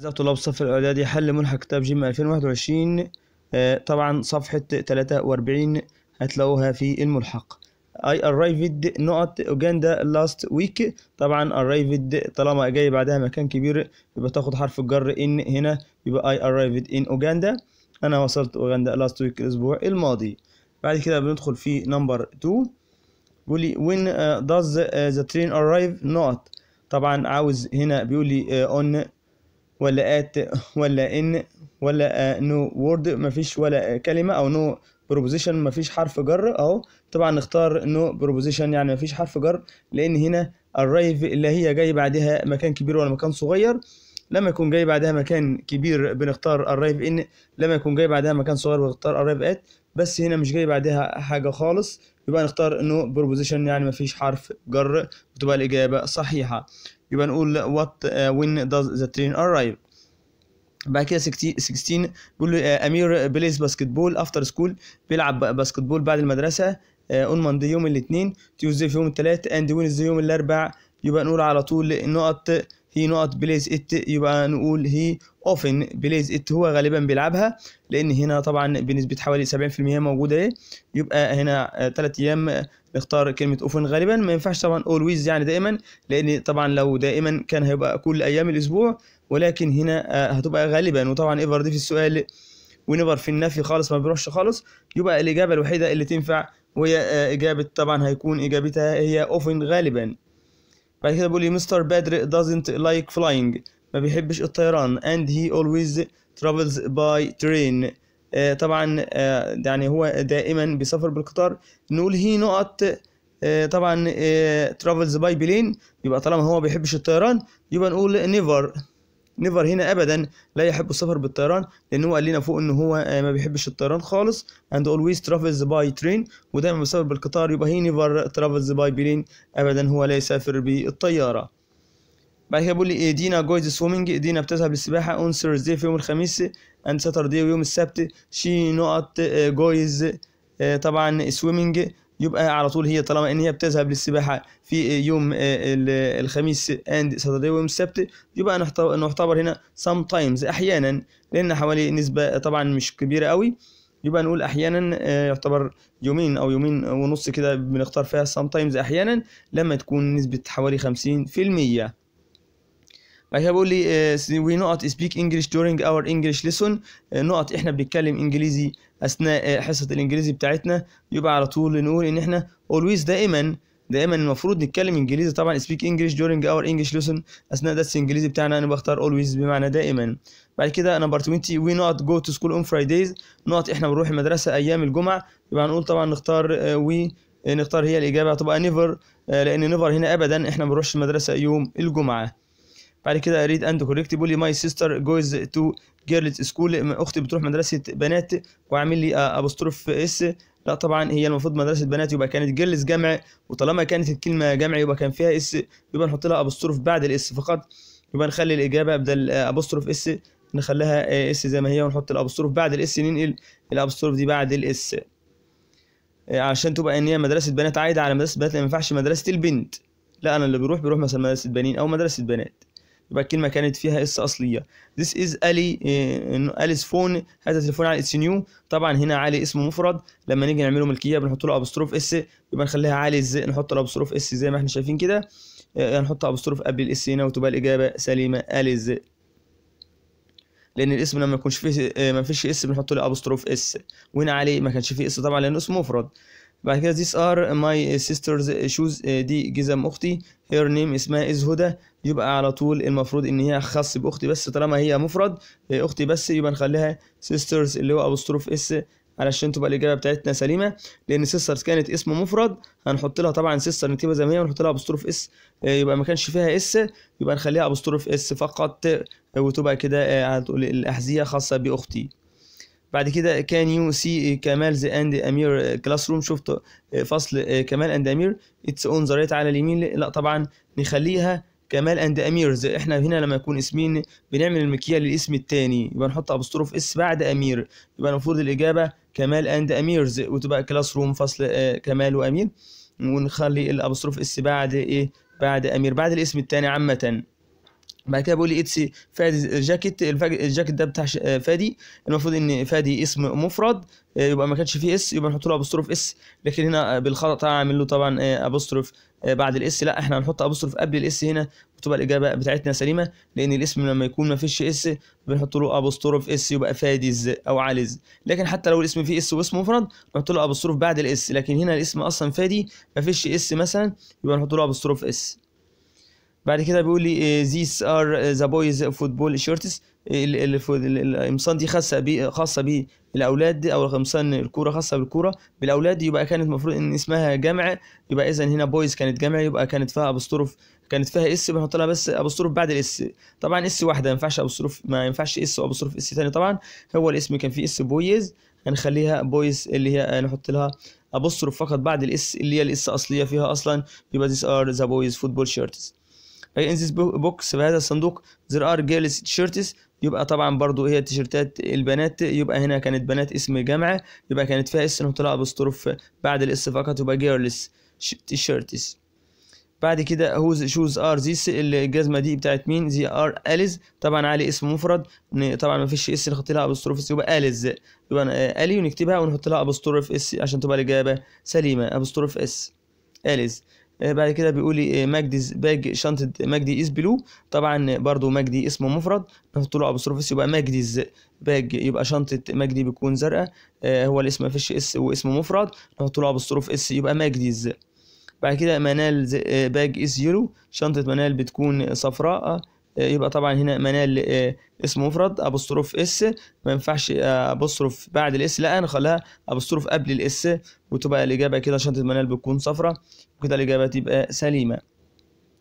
أعزائي طلاب الصف الإعدادي حل ملحق كتاب جيم 2021 آه، طبعا صفحة 43 هتلاقوها في الملحق I arrived not أوجندا last week طبعا arrived طالما جاي بعدها مكان كبير يبقى تاخد حرف الجر إن هنا يبقى I arrived in أوجندا أنا وصلت أوجندا last week الأسبوع الماضي بعد كده بندخل في نمبر 2 بيقول لي when uh, does uh, the train arrive not طبعا عاوز هنا بيقول لي آه، on ولا ات ولا ان ولا نو وورد مفيش ولا كلمه او نو بروبوزيشن مفيش حرف جر اهو طبعا نختار نو بروبوزيشن يعني مفيش حرف جر لان هنا الرايف اللي هي جاي بعدها مكان كبير ولا مكان صغير لما يكون جاي بعدها مكان كبير بنختار الرايف ان لما يكون جاي بعدها مكان صغير بنختار الرايف ات بس هنا مش جاي بعدها حاجه خالص يبقى نختار نو بروبوزيشن يعني مفيش حرف جر وتبقى الاجابه صحيحه يبقى نقول وات وين داز ذا ترين ارايف بعد كده 16 بيقول له امير بليز باسكتبول افتر سكول بيلعب باسكتبول بعد المدرسه اون uh, ماندي يوم الاثنين تيوزداي في يوم الثلاث اند وينزداي يوم الاربع يبقى نقول على طول نقط هي نقط بلايز ات يبقى نقول هي اوفن بلايز ات هو غالبا بيلعبها لان هنا طبعا بنسبه حوالي 70% موجوده ايه يبقى هنا ثلاث ايام نختار كلمه اوفن غالبا ما ينفعش طبعا اولويز يعني دائما لان طبعا لو دائما كان هيبقى كل ايام الاسبوع ولكن هنا هتبقى غالبا وطبعا ايفر دي في السؤال ونيفر في النفي خالص ما بيروحش خالص يبقى الاجابه الوحيده اللي تنفع وهي اجابه طبعا هيكون اجابتها هي اوفن غالبا بعد كده بيقول لي مستر بدر doesn't like flying ما بيحبش الطيران and he always travels by train آه طبعا آه يعني هو دائما بيسافر بالقطار نقول هي نقط آه طبعا آه، travels by plane يبقى طالما هو بيحبش الطيران يبقى نقول never نيفر هنا ابدا لا يحب السفر بالطيران لان هو قال لنا فوق ان هو آه، ما بيحبش الطيران خالص اند اولويز ترافلز باي ترين ودايما بيسافر بالقطار يبقى هي نيفر ترافلز باي بلين ابدا هو لا يسافر بالطياره بعد كده بيقول لي إيه، دينا جويز سويمنج دينا بتذهب للسباحه اون ثيرزداي في يوم الخميس اند ساتردي ويوم السبت شي نقط جويز طبعا سويمنج يبقى على طول هي طالما ان هي بتذهب للسباحه في يوم آه، الخميس اند ساتردي ويوم السبت يبقى نعتبر هنا تايمز احيانا لان حوالي نسبه طبعا مش كبيره قوي يبقى نقول احيانا آه، يعتبر يومين او يومين ونص كده بنختار فيها تايمز احيانا لما تكون نسبه حوالي 50% بعد كده بيقول لي وي نوت سبيك انجلش during اور انجلش ليسون نقط احنا بنتكلم انجليزي اثناء uh, حصه الانجليزي بتاعتنا يبقى على طول نقول ان احنا اولويز دائما دائما المفروض نتكلم انجليزي طبعا سبيك انجلش during اور انجلش ليسون اثناء درس الانجليزي بتاعنا انا بختار اولويز بمعنى دائما بعد كده نمبر 20 وي نوت جو تو سكول اون فرايدايز نقط احنا بنروح المدرسه ايام الجمعه يبقى هنقول طبعا نختار وي uh, نختار هي الاجابه هتبقى نيفر uh, لان نيفر هنا ابدا احنا ما بنروحش المدرسه يوم الجمعه بعد كده اريد اند كوريكت بيقول لي ماي سيستر جوز تو جيرلز سكول اختي بتروح مدرسه بنات واعمل لي آه، ابوستروف اس لا طبعا هي المفروض مدرسه بنات يبقى كانت جيرلز جمع وطالما كانت الكلمه جمع يبقى كان فيها اس يبقى نحط لها ابوستروف بعد الاس فقط يبقى نخلي الاجابه بدل آه، ابوستروف اس نخليها آه، اس زي ما هي ونحط الابوستروف بعد الاس ننقل الابوستروف دي بعد الاس عشان تبقى ان هي مدرسه بنات عايده على مدرسه بنات ما ينفعش مدرسه البنت لا انا اللي بروح بروح مثلا مدرسه بنين او مدرسه بنات يبقى الكلمة كانت فيها اس أصلية This is Ali آه، Ali's phone هذا تليفون علي اتس نيو طبعا هنا علي اسم مفرد لما نيجي نعمله ملكية بنحط له ابوستروف اس يبقى نخليها علي ازاي نحط له أبستروف اس زي ما احنا شايفين كده هنحط آه، آه، ابوستروف قبل الاس هنا وتبقى الإجابة سليمة أليز لأن الاسم لما يكونش فيه ما فيش اس بنحط له ابوستروف اس وهنا علي ما كانش فيه اس طبعا لأنه اسم مفرد بعد كده these are my sisters shoes دي جزم أختي her name اسمها از هدى يبقى على طول المفروض ان هي خاص باختي بس طالما هي مفرد هي اختي بس يبقى نخليها سيسترز اللي هو ابوستروف اس علشان تبقى الاجابه بتاعتنا سليمه لان سيسترز كانت اسم مفرد هنحط لها طبعا سيستر نكتبها زي ما هي ونحط لها ابوستروف اس آه، يبقى ما كانش فيها اس يبقى نخليها ابوستروف اس فقط آه، وتبقى كده هتقول آه، الاحذيه خاصه باختي بعد كده كان يو سي كمالز اند امير كلاس روم شفت فصل كمال اند امير اتس اون ذا على اليمين لا طبعا نخليها كمال اند اميرز احنا هنا لما يكون اسمين بنعمل المكيال للاسم التاني يبقى نحط ابوستروف اس بعد امير يبقى المفروض الاجابه كمال اند اميرز وتبقى كلاس روم فصل آه كمال وامير ونخلي الابوستروف اس بعد ايه بعد امير بعد الاسم التاني عامه بعد كده بيقول لي اتس فادي جاكيت الجاكيت ده بتاع آه، فادي المفروض ان فادي اسم مفرد آه، يبقى ما كانش فيه اس يبقى نحط له ابوستروف اس لكن هنا بالخطا عامل له طبعا آه، ابوستروف آه، بعد الاس لا احنا هنحط ابوستروف قبل الاس هنا وتبقى الاجابه بتاعتنا سليمه لان الاسم لما يكون ما فيش اس بنحط له ابوستروف اس يبقى فاديز او علز لكن حتى لو الاسم فيه اس واسم مفرد نحط له ابوستروف بعد الاس لكن هنا الاسم اصلا فادي ما فيش اس مثلا يبقى نحط له ابوستروف اس بعد كده بيقول لي ذيس ار ذا بويز فوتبول شورتس القمصان دي خاصه بيه خاصه بالاولاد او القمصان الكوره خاصه بالكوره بالاولاد يبقى كانت المفروض ان اسمها جمع يبقى اذا هنا بويز كانت جمع يبقى كانت فيها ابوستروف كانت فيها اس بنحط لها بس ابوستروف بعد الاس طبعا اس واحده ما ينفعش ابوستروف ما ينفعش اس وابوستروف اس ثاني طبعا هو الاسم كان فيه اس بويز هنخليها بويز اللي هي آه، نحط لها ابوستروف فقط بعد الاس اللي هي الاس اصليه فيها اصلا يبقى ذيس ار ذا بويز فوتبول شيرتس in this box بهذا الصندوق there are girls shirts يبقى طبعا برضو هي التيشيرتات البنات يبقى هنا كانت بنات اسم جامعة يبقى كانت فيها اس نحط لها بعد الاس فقط يبقى جيرلس تيشيرتس بعد كده هوز شوز ار زيس الجزمه دي بتاعت مين زي ار اليز طبعا علي اسم مفرد طبعا ما فيش اس نحط لها ابوستروف يبقى اليز يبقى الي ونكتبها ونحط لها ابوستروف اس عشان تبقى الاجابه سليمه ابوستروف اس اليز آه، بعد كده بيقول لي آه، مجدي باج شنطه مجدي از بلو طبعا برضو مجدي اسم مفرد نحط له ابوستروفيس يبقى مجديز باج يبقى شنطه مجدي بتكون زرقاء آه، هو الاسم مفيش اس واسم مفرد نحط له ابوستروف اس يبقى مجديز بعد كده منال باج از يلو شنطه منال بتكون صفراء آه، يبقى طبعا هنا منال آه، اسم مفرد ابوستروف اس ما ينفعش آه، ابوستروف بعد الاس لا انا خليها ابوستروف قبل الاس وتبقى الاجابه كده شنطه منال بتكون صفراء وكده الاجابه تبقى سليمه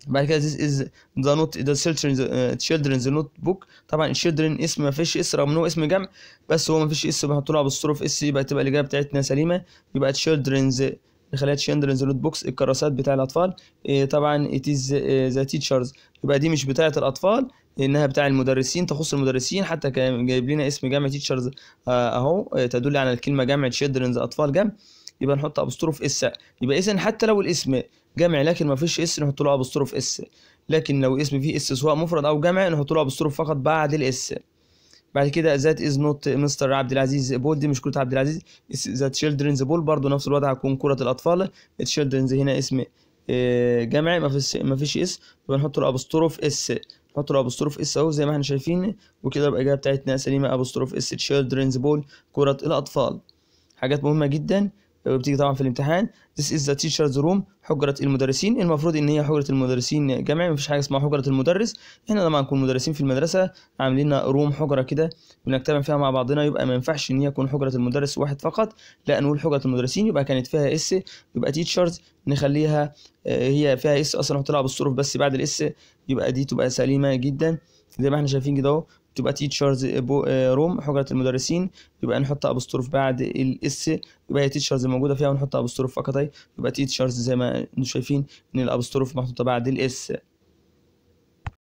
بعد كده this is the not the children's uh, children's notebook طبعا children اسم ما فيش اس رغم ان هو اسم جمع بس هو ما فيش اس بنحط له ابوستروف اس يبقى تبقى الاجابه بتاعتنا سليمه يبقى children's نخليها تشندرنز لوت بوكس الكراسات بتاع الاطفال إيه، طبعا اتيز ذا تيتشرز يبقى دي مش بتاعه الاطفال انها بتاع المدرسين تخص المدرسين حتى جايب لنا اسم جامع تيتشرز آه، اهو إيه، تدل على الكلمه جامع تشيلدرنز اطفال جام يبقى نحط ابوستروف اس يبقى اذا حتى لو الاسم جامع لكن ما فيش اس نحط له ابوستروف اس لكن لو اسم فيه اس سواء مفرد او جمع نحط له ابوستروف فقط بعد الاس بعد كده ذات از نوت مستر عبد العزيز بول دي مش كره عبد العزيز ذا تشيلدرنز بول برضو نفس الوضع هتكون كره الاطفال تشيلدرنز هنا اسم آه، جمعي مفيش فيش اس فبنحط له ابستروف اس نحط له ابستروف اس اهو زي ما احنا شايفين وكده يبقى الاجابه بتاعتنا سليمه ابوستروف اس تشيلدرنز بول كره الاطفال حاجات مهمه جدا بتيجي طبعا في الامتحان this is the teacher's room حجرة المدرسين المفروض ان هي حجرة المدرسين جمع مفيش حاجة اسمها حجرة المدرس احنا لما نكون مدرسين في المدرسة عاملين لنا روم حجرة كده بنجتمع فيها مع بعضنا يبقى ما ينفعش ان هي تكون حجرة المدرس واحد فقط لا نقول حجرة المدرسين يبقى كانت فيها اس يبقى teachers نخليها آه، هي فيها اس اصلا نحط لها بالصروف بس بعد الاس يبقى دي تبقى سليمة جدا زي ما احنا شايفين كده اهو تبقى تيتشرز آه، آه، روم حجرة المدرسين يبقى نحط ابوستروف بعد الاس يبقى هي تيتشرز موجودة فيها ونحط ابوستروف فقط يبقى تيتشرز زي ما انتم شايفين ان الابوستروف محطوطة بعد الاس